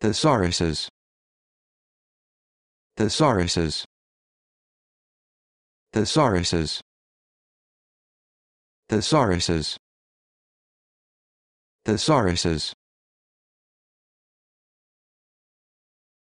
Thesauruses. Thesauruses. Thesauruses. Thesauruses. Thesauruses.